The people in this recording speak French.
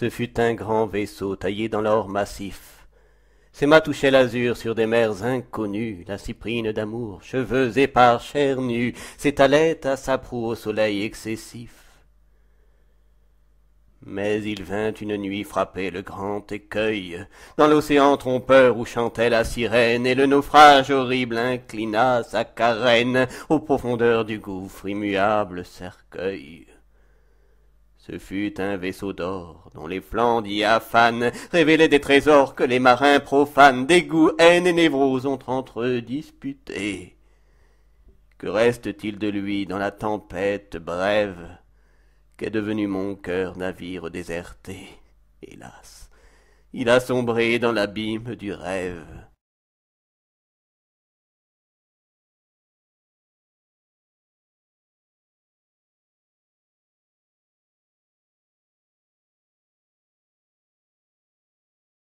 Ce fut un grand vaisseau taillé dans l'or massif. Ses mâts touchaient l'azur sur des mers inconnues, la cyprine d'amour, cheveux épars, chair nue, s'étalait à sa proue au soleil excessif. Mais il vint une nuit frapper le grand écueil, dans l'océan trompeur où chantait la sirène, et le naufrage horrible inclina sa carène aux profondeurs du gouffre immuable cercueil. Ce fut un vaisseau d'or, dont les flancs diaphanes révélaient des trésors que les marins profanes, dégoûts, haine et névrose ont entre eux disputés. Que reste-t-il de lui dans la tempête brève Qu'est devenu mon cœur navire déserté Hélas, il a sombré dans l'abîme du rêve.